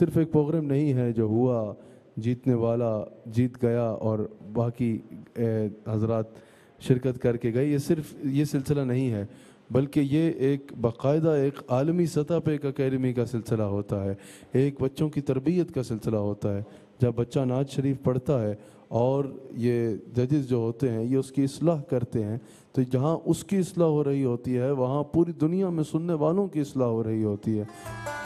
सिर्फ एक प्रोग्राम नहीं है जो हुआ जीतने वाला जीत गया और बाकी हजरात शिरकत करके गए ये सिर्फ ये सिलसिला नहीं है बल्कि ये एक बाकायदा एक आलमी सतह पे एक अकेडमी का सिलसिला होता है एक बच्चों की तरबियत का सिलसिला होता है जब बच्चा नाज शरीफ पढ़ता है और ये जजेस जो होते हैं ये उसकी असलाह करते हैं तो जहाँ उसकी असलाह हो रही होती है वहाँ पूरी दुनिया में सुनने वालों की असलाह हो रही होती है